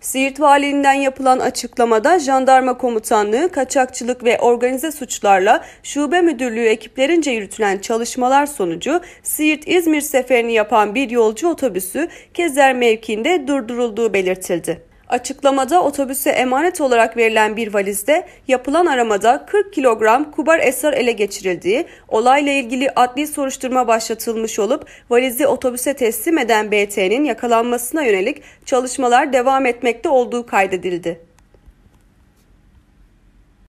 Siirt Valiliğinden yapılan açıklamada Jandarma Komutanlığı, kaçakçılık ve organize suçlarla Şube Müdürlüğü ekiplerince yürütülen çalışmalar sonucu Siirt-İzmir seferini yapan bir yolcu otobüsü Kezer mevkiinde durdurulduğu belirtildi. Açıklamada otobüse emanet olarak verilen bir valizde yapılan aramada 40 kilogram kubar esrar ele geçirildiği, olayla ilgili adli soruşturma başlatılmış olup valizi otobüse teslim eden BT'nin yakalanmasına yönelik çalışmalar devam etmekte olduğu kaydedildi.